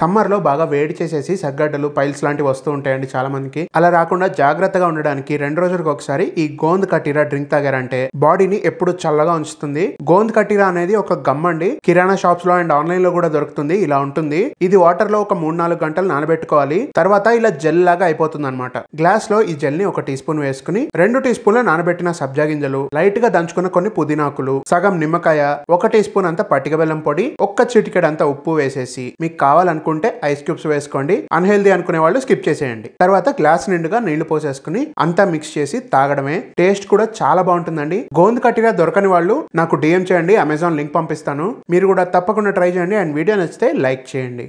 సమ్మర్లో బాగా వేడి చేసేసి సగ్గడ్డలు పైల్స్ లాంటివి వస్తూ ఉంటాయండి చాలా మందికి అలా రాకుండా జాగ్రత్తగా ఉండడానికి రెండు రోజులకు ఒకసారి ఈ గోంద్ కటీరా డ్రింక్ తాగారంటే బాడీని ఎప్పుడు చల్లగా ఉంచుతుంది గోంద్ కటీరా అనేది ఒక గమ్ అండి కిరాణా షాప్స్ లో అండ్ ఆన్లైన్ లో కూడా దొరుకుతుంది ఇలా ఉంటుంది ఇది వాటర్ లో ఒక మూడు నాలుగు గంటలు నానబెట్టుకోవాలి తర్వాత ఇలా జెల్ లాగా అయిపోతుంది అనమాట గ్లాస్ లో ఈ జెల్ ని ఒక టీ స్పూన్ వేసుకుని రెండు టీ స్పూన్ల నానబెట్టిన సబ్జా గింజలు లైట్ గా దంచుకున్న కొన్ని పుదీనాకులు సగం నిమ్మకాయ ఒక టీ స్పూన్ అంత పట్టిక బెల్లం పొడి ఒక్క చిటికెడంతా ఉప్పు వేసేసి మీకు కావాలనుకుంటే అనుకుంటే ఐస్ క్యూబ్స్ వేసుకోండి అన్హెల్దీ అనుకునే వాళ్ళు స్కిప్ చేసేయండి తర్వాత గ్లాస్ నిండుగా నీళ్లు పోసేసుకుని అంతా మిక్స్ చేసి తాగడమే టేస్ట్ కూడా చాలా బాగుంటుందండి గోందు కట్టిగా దొరకని వాళ్ళు నాకు డిఎం చేయండి అమెజాన్ లింక్ పంపిస్తాను మీరు కూడా తప్పకుండా ట్రై చేయండి అండ్ వీడియో నచ్చితే లైక్ చేయండి